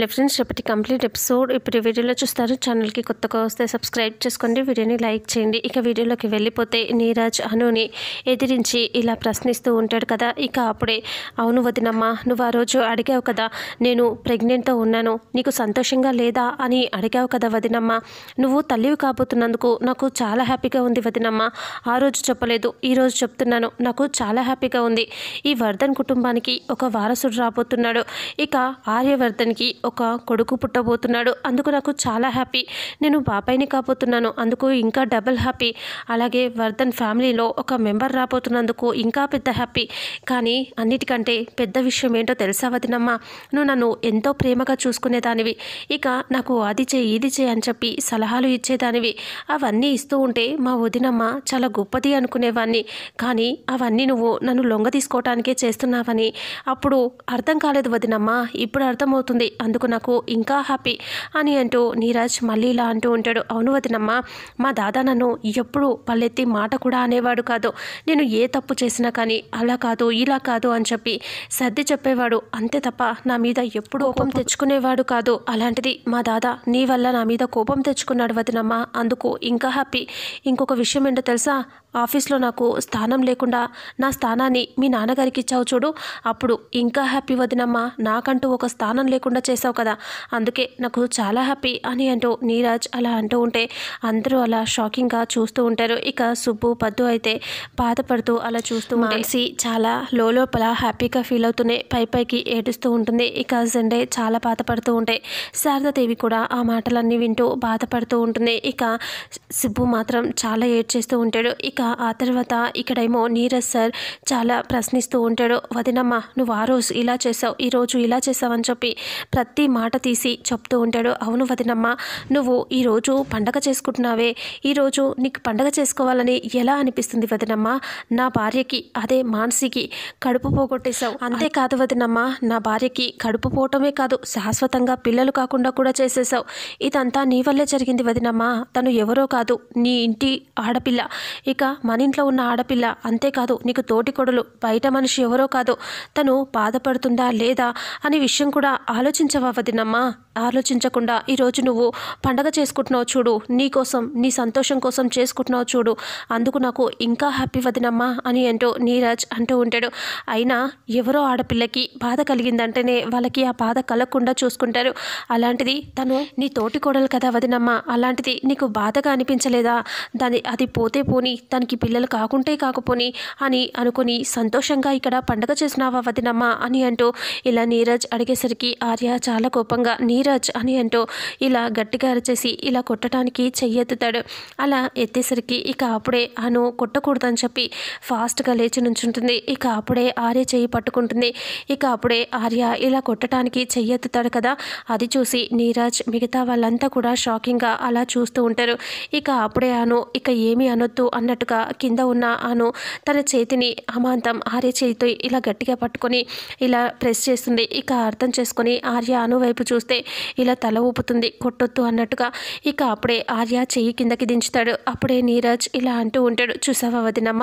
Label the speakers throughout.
Speaker 1: hello friends రేపటి complete episode ఇప్పుడు వీడియోలో చూస్తారు ఛానల్కి కొత్తగా వస్తే సబ్స్క్రైబ్ చేసుకోండి వీడియోని లైక్ చేయండి ఇక వీడియోలోకి వెళ్ళిపోతే నీరాజ్ అనుని ఎదిరించి ఇలా ప్రశ్నిస్తూ ఉంటాడు కదా ఇక అప్పుడే అవును వదినమ్మా నువ్వు ఆ రోజు అడిగావు కదా నేను ప్రెగ్నెంట్తో ఉన్నాను నీకు సంతోషంగా లేదా అని అడిగావు కదా వదినమ్మ నువ్వు తల్లివి కాబోతున్నందుకు నాకు చాలా హ్యాపీగా ఉంది వదినమ్మ ఆ రోజు చెప్పలేదు ఈరోజు చెప్తున్నాను నాకు చాలా హ్యాపీగా ఉంది ఈ వర్ధన్ కుటుంబానికి ఒక వారసుడు రాబోతున్నాడు ఇక ఆర్యవర్ధన్కి ఒక కొడుకు పుట్టబోతున్నాడు అందుకు నాకు చాలా హ్యాపీ నేను బాబాయిని కాబోతున్నాను అందుకు ఇంకా డబుల్ హ్యాపీ అలాగే వర్ధన్ ఫ్యామిలీలో ఒక మెంబర్ రాబోతున్నందుకు ఇంకా పెద్ద హ్యాపీ కానీ అన్నిటికంటే పెద్ద విషయం ఏంటో తెలుసా వదినమ్మ నువ్వు నన్ను ఎంతో ప్రేమగా చూసుకునేదానివి ఇక నాకు అది చేయి ఇది చేయి అని చెప్పి సలహాలు ఇచ్చేదానివి అవన్నీ ఇస్తూ ఉంటే మా వదినమ్మ చాలా గొప్పది అనుకునేవాన్ని కానీ అవన్నీ నువ్వు నన్ను లొంగ తీసుకోవటానికే చేస్తున్నావని అప్పుడు అర్థం కాలేదు వదినమ్మ ఇప్పుడు అర్థమవుతుంది అందుకు అందుకు నాకు ఇంకా హ్యాపీ అని అంటూ నీరజ్ మళ్ళీ ఇలా అంటూ ఉంటాడు అవును వదినమ్మ మా దాదా నన్ను ఎప్పుడు పల్లెత్తి మాట కూడా అనేవాడు కాదు నేను ఏ తప్పు చేసినా కానీ అలా కాదు ఇలా కాదు అని చెప్పి సర్ది చెప్పేవాడు అంతే తప్ప నా మీద ఎప్పుడు కోపం తెచ్చుకునేవాడు కాదు అలాంటిది మా దాదా నీ వల్ల నా మీద కోపం తెచ్చుకున్నాడు వదినమ్మ అందుకు ఇంకా హ్యాపీ ఇంకొక విషయం ఏంటో తెలుసా ఆఫీస్లో నాకు స్థానం లేకుండా నా స్థానాన్ని మీ నాన్నగారికి ఇచ్చావు చూడు అప్పుడు ఇంకా హ్యాపీ వదినమ్మా నాకంటూ ఒక స్థానం లేకుండా చేసావు కదా అందుకే నాకు చాలా హ్యాపీ అని అంటూ నీరాజ్ అలా అంటూ ఉంటే అందరూ అలా షాకింగ్గా చూస్తూ ఉంటారు ఇక సుబ్బు పద్దు అయితే బాధపడుతూ అలా చూస్తూ మనసి చాలా లోపల హ్యాపీగా ఫీల్ అవుతూనే పై పైకి ఏడుస్తూ ఉంటుంది ఇక జెండే చాలా బాధపడుతూ ఉంటే శారదాదేవి కూడా ఆ మాటలన్నీ వింటూ బాధపడుతూ ఉంటుంది ఇక సుబ్బు మాత్రం చాలా చేస్తూ ఉంటాడు ఇక ఇంకా ఆ తర్వాత ఇక్కడేమో నీరజ్ సార్ చాలా ప్రశ్నిస్తూ ఉంటాడు వదినమ్మ నువ్వు ఆ రోజు ఇలా చేసావు ఈరోజు ఇలా చేసావని చెప్పి ప్రతి మాట తీసి చెప్తూ ఉంటాడు అవును వదినమ్మ నువ్వు ఈరోజు పండగ చేసుకుంటున్నావే ఈరోజు నీకు పండగ చేసుకోవాలని ఎలా అనిపిస్తుంది వదినమ్మ నా భార్యకి అదే మానసికి కడుపు పోగొట్టేశావు అంతేకాదు వదినమ్మ నా భార్యకి కడుపు పోవటమే కాదు శాశ్వతంగా పిల్లలు కాకుండా కూడా చేసేసావు ఇదంతా నీ వల్లే జరిగింది వదినమ్మ తను ఎవరో కాదు నీ ఇంటి ఆడపిల్ల ఇక మన ఇంట్లో ఉన్న ఆడపిల్ల అంతేకాదు నీకు తోటి కొడులు బయట మనిషి ఎవరో కాదు తను బాధపడుతుందా లేదా అనే విషయం కూడా ఆలోచించవా వదినమ్మా ఆలోచించకుండా ఈరోజు నువ్వు పండగ చేసుకుంటున్నావు చూడు నీకోసం నీ సంతోషం కోసం చేసుకుంటున్నావు చూడు అందుకు నాకు ఇంకా హ్యాపీ వదినమ్మా అని అంటూ నీరజ్ అంటూ ఉంటాడు అయినా ఎవరో ఆడపిల్లకి బాధ కలిగిందంటేనే వాళ్ళకి ఆ బాధ కలగకుండా చూసుకుంటారు అలాంటిది తను నీ తోటి కోడలు కదా వదినమ్మా అలాంటిది నీకు బాధగా అనిపించలేదా దాని అది పోతే పోని తను దానికి పిల్లలు కాకుంటే కాకపోని అని అనుకుని సంతోషంగా ఇక్కడ పండగ చేసినావా వదినమ్మ అని అంటూ ఇలా నీరజ్ అడిగేసరికి ఆర్య చాలా కోపంగా నీరజ్ అని అంటూ ఇలా గట్టిగా అరిచేసి ఇలా కొట్టడానికి చెయ్యెత్తుతాడు అలా ఎత్తేసరికి ఇక అప్పుడే అను కొట్టకూడదని చెప్పి ఫాస్ట్గా లేచి నుంచుంటుంది ఇక అప్పుడే ఆర్య చెయ్యి పట్టుకుంటుంది ఇక అప్పుడే ఆర్య ఇలా కొట్టడానికి చెయ్యెత్తుతాడు కదా అది చూసి నీరజ్ మిగతా వాళ్ళంతా కూడా షాకింగ్గా అలా చూస్తూ ఉంటారు ఇక అప్పుడే అను ఇక ఏమీ అనొద్దు అన్నట్టుగా ఉండగా కింద ఉన్న అను తన చేతిని అమాంతం ఆర్య చేతితో ఇలా గట్టిగా పట్టుకొని ఇలా ప్రెస్ చేస్తుంది ఇక అర్థం చేసుకొని ఆర్య అను వైపు చూస్తే ఇలా తల ఊపుతుంది కొట్టొద్దు అన్నట్టుగా ఇక అప్పుడే ఆర్య చెయ్యి కిందకి దించుతాడు అప్పుడే నీరజ్ ఇలా అంటూ ఉంటాడు చూసావా వదినమ్మ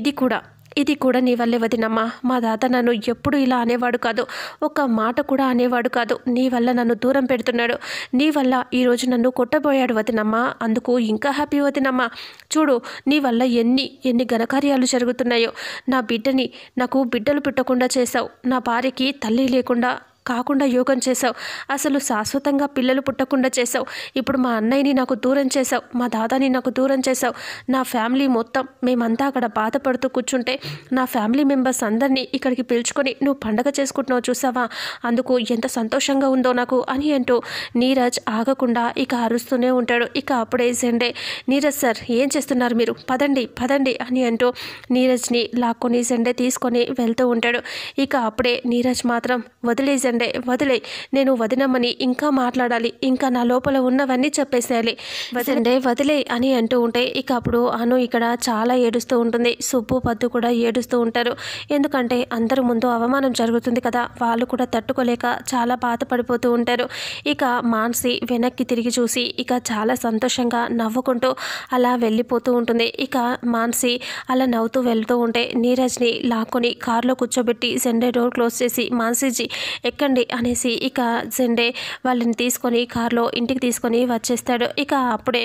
Speaker 1: ఇది కూడా ఇది కూడా నీ వల్లే వదినమ్మా మా తాత నన్ను ఎప్పుడు ఇలా అనేవాడు కాదు ఒక మాట కూడా అనేవాడు కాదు నీ వల్ల నన్ను దూరం పెడుతున్నాడు నీ వల్ల ఈరోజు నన్ను కొట్టబోయాడు వదినమ్మా అందుకు ఇంకా హ్యాపీ వదినమ్మా చూడు నీ వల్ల ఎన్ని ఎన్ని ఘనకార్యాలు జరుగుతున్నాయో నా బిడ్డని నాకు బిడ్డలు పుట్టకుండా చేశావు నా భార్యకి తల్లి లేకుండా కాకుండా యోగం చేశావు అసలు శాశ్వతంగా పిల్లలు పుట్టకుండా చేశావు ఇప్పుడు మా అన్నయ్యని నాకు దూరం చేశావు మా దాదాని నాకు దూరం చేశావు నా ఫ్యామిలీ మొత్తం మేమంతా అక్కడ బాధపడుతూ కూర్చుంటే నా ఫ్యామిలీ మెంబర్స్ అందరినీ ఇక్కడికి పిలుచుకొని నువ్వు పండగ చేసుకుంటున్నావు చూసావా అందుకు ఎంత సంతోషంగా ఉందో నాకు అని అంటూ నీరజ్ ఆగకుండా ఇక అరుస్తూనే ఉంటాడు ఇక అప్పుడే సెండే నీరజ్ సార్ ఏం చేస్తున్నారు మీరు పదండి పదండి అని అంటూ నీరజ్ని లాక్కొని సెండే తీసుకొని వెళ్తూ ఉంటాడు ఇక అప్పుడే నీరజ్ మాత్రం వదిలేసండి వదిలేయకండే వదిలే నేను వదినమ్మని ఇంకా మాట్లాడాలి ఇంకా నా లోపల ఉన్నవన్నీ చెప్పేసేయాలి వదిలే వదిలే అని అంటూ ఉంటే ఇక అప్పుడు అను ఇక్కడ చాలా ఏడుస్తూ ఉంటుంది సుబ్బు పద్దు కూడా ఏడుస్తూ ఉంటారు ఎందుకంటే అందరి ముందు అవమానం జరుగుతుంది కదా వాళ్ళు కూడా తట్టుకోలేక చాలా బాధపడిపోతూ ఉంటారు ఇక మాన్సి వెనక్కి తిరిగి చూసి ఇక చాలా సంతోషంగా నవ్వుకుంటూ అలా వెళ్ళిపోతూ ఉంటుంది ఇక మాన్సి అలా నవ్వుతూ వెళ్తూ ఉంటే నీరజ్ని లాక్కొని కారులో కూర్చోబెట్టి సెండే డోర్ క్లోజ్ చేసి మాన్సీజీ ఎక్కడ వెళ్ళకండి అనేసి ఇక జెండే వాళ్ళని తీసుకొని కారులో ఇంటికి తీసుకొని వచ్చేస్తాడు ఇక అప్పుడే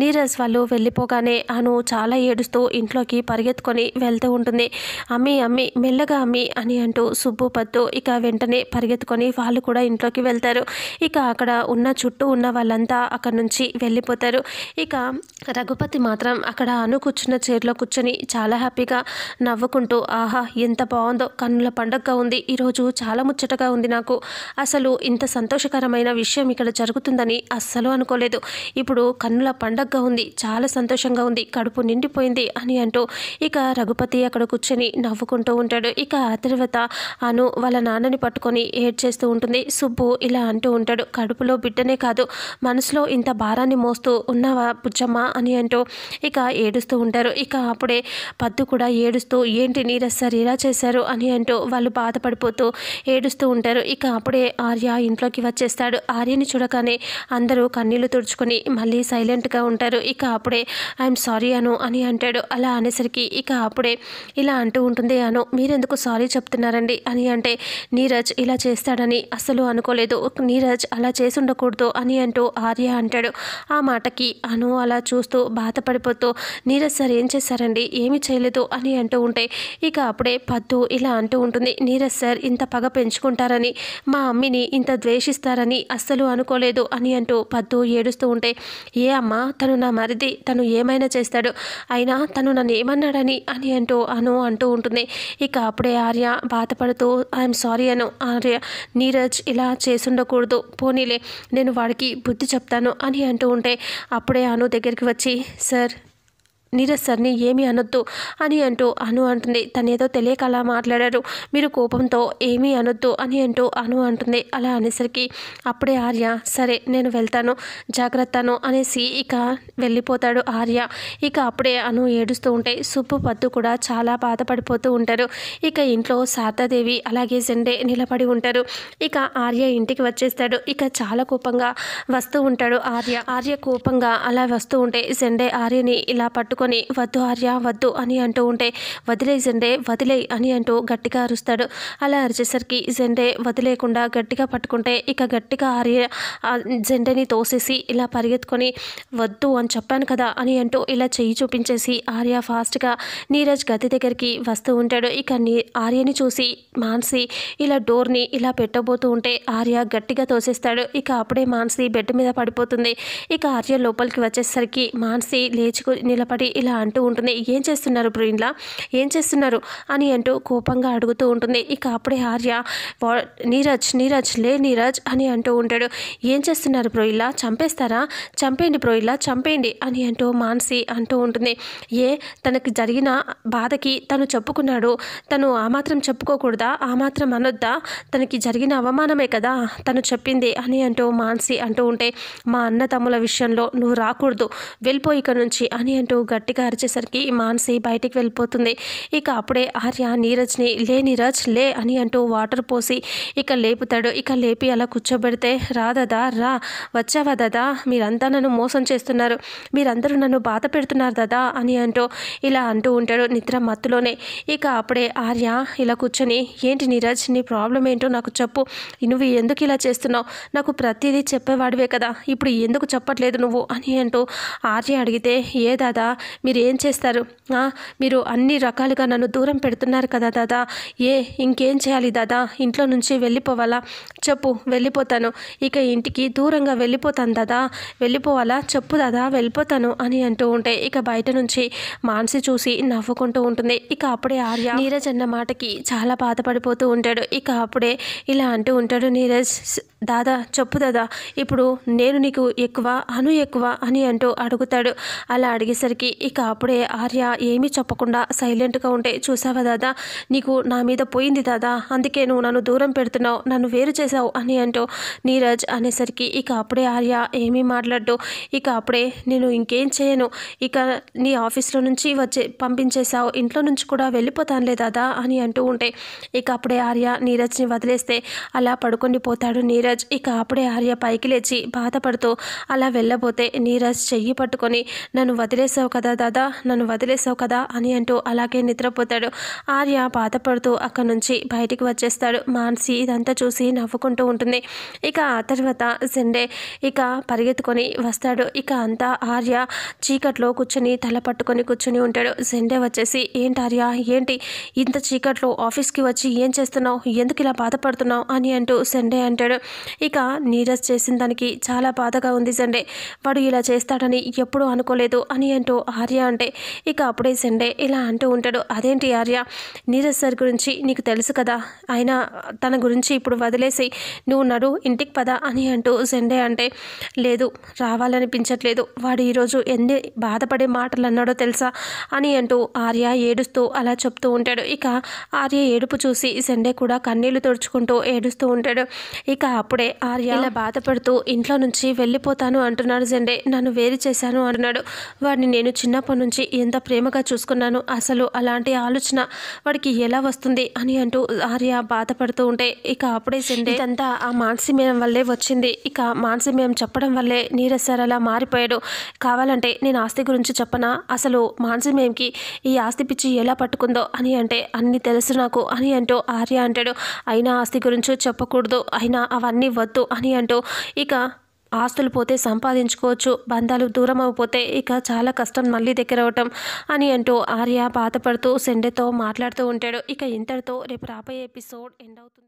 Speaker 1: నీరజ్ వాళ్ళు వెళ్ళిపోగానే అను చాలా ఏడుస్తూ ఇంట్లోకి పరిగెత్తుకొని వెళ్తూ ఉంటుంది అమ్మి అమ్మి మెల్లగా అమ్మి అని అంటూ సుబ్బు పత్తు ఇక వెంటనే పరిగెత్తుకొని వాళ్ళు కూడా ఇంట్లోకి వెళ్తారు ఇక అక్కడ ఉన్న చుట్టూ ఉన్న వాళ్ళంతా అక్కడ నుంచి వెళ్ళిపోతారు ఇక రఘుపతి మాత్రం అక్కడ అను కూర్చున్న చైర్లో కూర్చొని చాలా హ్యాపీగా నవ్వుకుంటూ ఆహా ఎంత బాగుందో కన్నుల పండగగా ఉంది ఈరోజు చాలా ముచ్చటగా ఉంది నాకు నాకు అసలు ఇంత సంతోషకరమైన విషయం ఇక్కడ జరుగుతుందని అస్సలు అనుకోలేదు ఇప్పుడు కన్నుల పండగగా ఉంది చాలా సంతోషంగా ఉంది కడుపు నిండిపోయింది అని అంటూ ఇక రఘుపతి అక్కడ కూర్చొని నవ్వుకుంటూ ఉంటాడు ఇక ఆ తర్వాత అను వాళ్ళ నాన్నని పట్టుకొని ఏడ్చేస్తూ ఉంటుంది సుబ్బు ఇలా అంటూ ఉంటాడు కడుపులో బిడ్డనే కాదు మనసులో ఇంత భారాన్ని మోస్తూ ఉన్నావా బుజ్జమ్మ అని అంటూ ఇక ఏడుస్తూ ఉంటారు ఇక అప్పుడే పద్దు కూడా ఏడుస్తూ ఏంటి నీరస్ సార్ ఇలా చేశారు అని అంటూ వాళ్ళు బాధపడిపోతూ ఏడుస్తూ ఉంటారు ఇక అప్పుడే ఆర్య ఇంట్లోకి వచ్చేస్తాడు ఆర్యని చూడగానే అందరూ కన్నీళ్లు తుడుచుకొని మళ్ళీ సైలెంట్గా ఉంటారు ఇక అప్పుడే ఐఎమ్ సారీ అను అని అంటాడు అలా అనేసరికి ఇక అప్పుడే ఇలా అంటూ ఉంటుంది అను మీరెందుకు సారీ చెప్తున్నారండి అని అంటే నీరజ్ ఇలా చేస్తాడని అస్సలు అనుకోలేదు నీరజ్ అలా చేసి ఉండకూడదు అని అంటూ ఆర్య అంటాడు ఆ మాటకి అను అలా చూస్తూ బాధపడిపోతూ నీరజ్ సార్ ఏం చేశారండి ఏమి చేయలేదు అని అంటూ ఉంటే ఇక అప్పుడే పద్దు ఇలా అంటూ ఉంటుంది నీరజ్ సార్ ఇంత పగ పెంచుకుంటారని మా అమ్మిని ఇంత ద్వేషిస్తారని అస్సలు అనుకోలేదు అని అంటూ పద్దు ఏడుస్తూ ఉంటే ఏ అమ్మ తను నా మరిది తను ఏమైనా చేస్తాడు అయినా తను నన్ను ఏమన్నాడని అని అంటూ అను అంటూ ఉంటుంది ఇక అప్పుడే ఆర్య బాధపడుతూ ఐఎమ్ సారీ అను ఆర్య నీరజ్ ఇలా చేసుండకూడదు పోనీలే నేను వాడికి బుద్ధి చెప్తాను అని అంటూ ఉంటే అప్పుడే అను దగ్గరికి వచ్చి సార్ నీరజ్ సార్ని ఏమీ అనొద్దు అని అంటూ అను అంటుంది తనేదో తెలియక అలా మాట్లాడారు మీరు కోపంతో ఏమీ అనొద్దు అని అంటూ అను అంటుంది అలా అనేసరికి అప్పుడే ఆర్య సరే నేను వెళ్తాను జాగ్రత్తను అనేసి ఇక వెళ్ళిపోతాడు ఆర్య ఇక అప్పుడే అను ఏడుస్తూ ఉంటే సుబ్బు పద్దు కూడా చాలా బాధపడిపోతూ ఉంటారు ఇక ఇంట్లో శారదాదేవి అలాగే జెండే నిలబడి ఉంటారు ఇక ఆర్య ఇంటికి వచ్చేస్తాడు ఇక చాలా కోపంగా వస్తూ ఉంటాడు ఆర్య ఆర్య కోపంగా అలా వస్తూ ఉంటే జెండే ఆర్యని ఇలా పట్టుకొని పట్టుకొని వద్దు ఆర్య వద్దు అని అంటూ ఉంటే వదిలే జెండే వదిలే అని అంటూ గట్టిగా అరుస్తాడు అలా అరిచేసరికి జెండే వదిలేకుండా గట్టిగా పట్టుకుంటే ఇక గట్టిగా ఆర్య జెండేని తోసేసి ఇలా పరిగెత్తుకొని వద్దు అని చెప్పాను కదా అని అంటూ ఇలా చెయ్యి చూపించేసి ఆర్య ఫాస్ట్గా నీరజ్ గది దగ్గరికి వస్తూ ఉంటాడు ఇక నీ ఆర్యని చూసి మాన్సి ఇలా డోర్ని ఇలా పెట్టబోతూ ఉంటే ఆర్య గట్టిగా తోసేస్తాడు ఇక అప్పుడే మాన్సి బెడ్ మీద పడిపోతుంది ఇక ఆర్య లోపలికి వచ్చేసరికి మాన్సి లేచి నిలబడి రేవతి ఇలా అంటూ ఉంటుంది ఏం చేస్తున్నారు ఇంట్లో ఏం చేస్తున్నారు అని అంటూ కోపంగా అడుగుతూ ఉంటుంది ఇక అప్పుడే ఆర్య నీరజ్ నీరజ్ లే నీరజ్ అని అంటూ ఉంటాడు ఏం చేస్తున్నారు బ్రో ఇలా చంపేస్తారా చంపేయండి బ్రో ఇలా చంపేయండి అని అంటూ మానసి అంటూ ఉంటుంది ఏ తనకి జరిగిన బాధకి తను చెప్పుకున్నాడు తను ఆ మాత్రం చెప్పుకోకూడదా ఆ మాత్రం అనొద్దా తనకి జరిగిన అవమానమే కదా తను చెప్పింది అని అంటూ మానసి అంటూ ఉంటే మా అన్న తమ్ముల విషయంలో నువ్వు రాకూడదు వెళ్ళిపోయి ఇక్కడ నుంచి అని అంటూ గట్టిగా అరిచేసరికి మాన్సి బయటికి వెళ్ళిపోతుంది ఇక అప్పుడే ఆర్య నీరజ్ని లే నీరజ్ లే అని అంటూ వాటర్ పోసి ఇక లేపుతాడు ఇక లేపి అలా కూర్చోబెడితే రాదదా రా వచ్చావా దదా మీరంతా నన్ను మోసం చేస్తున్నారు మీరందరూ నన్ను బాధ పెడుతున్నారు దదా అని అంటూ ఇలా అంటూ ఉంటాడు నిద్ర మత్తులోనే ఇక అప్పుడే ఆర్య ఇలా కూర్చొని ఏంటి నీరజ్ నీ ప్రాబ్లం ఏంటో నాకు చెప్పు నువ్వు ఎందుకు ఇలా చేస్తున్నావు నాకు ప్రతిదీ చెప్పేవాడివే కదా ఇప్పుడు ఎందుకు చెప్పట్లేదు నువ్వు అని అంటూ ఆర్య అడిగితే ఏ దాదా మీరు ఏం చేస్తారు మీరు అన్ని రకాలుగా నన్ను దూరం పెడుతున్నారు కదా దాదా ఏ ఇంకేం చేయాలి దాదా ఇంట్లో నుంచి వెళ్ళిపోవాలా చెప్పు వెళ్ళిపోతాను ఇక ఇంటికి దూరంగా వెళ్ళిపోతాను దాదా వెళ్ళిపోవాలా చెప్పు దాదా వెళ్ళిపోతాను అని అంటూ ఉంటే ఇక బయట నుంచి మానసి చూసి నవ్వుకుంటూ ఉంటుంది ఇక అప్పుడే ఆర్య నీరజ్ అన్న మాటకి చాలా బాధపడిపోతూ ఉంటాడు ఇక అప్పుడే ఇలా అంటూ ఉంటాడు నీరజ్ దాదా చెప్పు దాదా ఇప్పుడు నేను నీకు ఎక్కువ అను ఎక్కువ అని అంటూ అడుగుతాడు అలా అడిగేసరికి ఇక అప్పుడే ఆర్య ఏమీ చెప్పకుండా సైలెంట్గా ఉంటే చూసావా దాదా నీకు నా మీద పోయింది దాదా అందుకే నువ్వు నన్ను దూరం పెడుతున్నావు నన్ను వేరు చేశావు అని అంటూ నీరజ్ అనేసరికి ఇక అప్పుడే ఆర్య ఏమీ మాట్లాడు ఇక అప్పుడే నేను ఇంకేం చేయను ఇక నీ ఆఫీస్లో నుంచి వచ్చే పంపించేశావు ఇంట్లో నుంచి కూడా వెళ్ళిపోతానులే దాదా అని అంటూ ఉంటే ఇక అప్పుడే ఆర్య నీరజ్ని వదిలేస్తే అలా పడుకొని పోతాడు నీరజ్ నీరజ్ ఇక అప్పుడే ఆర్య పైకి లేచి బాధపడుతూ అలా వెళ్ళబోతే నీరజ్ చెయ్యి పట్టుకొని నన్ను వదిలేసావు కదా దాదా నన్ను వదిలేసావు కదా అని అంటూ అలాగే నిద్రపోతాడు ఆర్య బాధపడుతూ అక్కడి నుంచి బయటికి వచ్చేస్తాడు మాన్సి ఇదంతా చూసి నవ్వుకుంటూ ఉంటుంది ఇక ఆ తర్వాత సెండే ఇక పరిగెత్తుకొని వస్తాడు ఇక అంతా ఆర్య చీకట్లో కూర్చొని తల పట్టుకొని కూర్చొని ఉంటాడు సెండే వచ్చేసి ఏంటి ఆర్య ఏంటి ఇంత చీకట్లో ఆఫీస్కి వచ్చి ఏం చేస్తున్నావు ఎందుకు ఇలా బాధపడుతున్నావు అని అంటూ సెండే అంటాడు ఇక నీరజ్ చేసిన దానికి చాలా బాధగా ఉంది సండే వాడు ఇలా చేస్తాడని ఎప్పుడూ అనుకోలేదు అని అంటూ ఆర్య అంటే ఇక అప్పుడే సండే ఇలా అంటూ ఉంటాడు అదేంటి ఆర్య నీరజ్ సార్ గురించి నీకు తెలుసు కదా ఆయన తన గురించి ఇప్పుడు వదిలేసి నువ్వు నడు ఇంటికి పద అని అంటూ సండే అంటే లేదు రావాలనిపించట్లేదు వాడు ఈరోజు ఎన్ని బాధపడే మాటలు అన్నాడో తెలుసా అని అంటూ ఆర్య ఏడుస్తూ అలా చెప్తూ ఉంటాడు ఇక ఆర్య ఏడుపు చూసి సండే కూడా కన్నీళ్లు తుడుచుకుంటూ ఏడుస్తూ ఉంటాడు ఇక అప్పుడే ఆర్య ఇలా బాధపడుతూ ఇంట్లో నుంచి వెళ్ళిపోతాను అంటున్నాడు జెండే నన్ను వేరు చేశాను అంటున్నాడు వాడిని నేను చిన్నప్పటి నుంచి ఎంత ప్రేమగా చూసుకున్నాను అసలు అలాంటి ఆలోచన వాడికి ఎలా వస్తుంది అని అంటూ ఆర్య బాధపడుతూ ఉంటే ఇక అప్పుడే జెండే ఇదంతా ఆ మానసిమయం వల్లే వచ్చింది ఇక మానసిమయం చెప్పడం వల్లే నీరజ్ అలా మారిపోయాడు కావాలంటే నేను ఆస్తి గురించి చెప్పనా అసలు మానసిమయంకి ఈ ఆస్తి పిచ్చి ఎలా పట్టుకుందో అని అంటే అన్ని తెలుసు నాకు అని అంటూ ఆర్య అంటాడు అయినా ఆస్తి గురించి చెప్పకూడదు అయినా అవన్నీ అన్నీ వద్దు అని అంటూ ఇక ఆస్తులు పోతే సంపాదించుకోవచ్చు బంధాలు దూరం అయిపోతే ఇక చాలా కష్టం మళ్ళీ దగ్గర అవటం అని అంటూ ఆర్య బాధపడుతూ సెండెతో మాట్లాడుతూ ఉంటాడు ఇక ఇంతటితో రేపు రాబోయే ఎపిసోడ్ ఎండ్ అవుతుంది